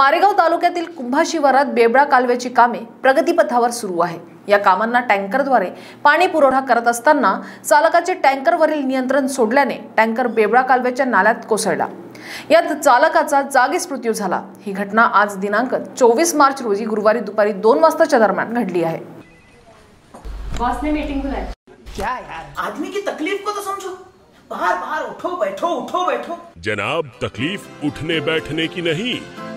मारेगाव तालुक्यातील कुंभा शिवारात बेबळा कालव्याची कामे प्रगतीपथावर सुरू आहे या कामांना टँकरद्वारे पाणी पुरवठा करत असताना चालकाचे टँकरवरील नियंत्रण सोडल्याने टँकर बेबळा कालव्याच्या नाल्यात कोसळला यात चालकाचा जागीच मृत्यू झाला ही घटना आज दिनांक चोवीस मार्च रोजी गुरुवारी दुपारी दोन वाजताच्या दरम्यान घडली आहे बॉस ने बाहर बाहर उठो बैठो उठो बैठो जनाब तकलीफ उठने बैठने की नहीं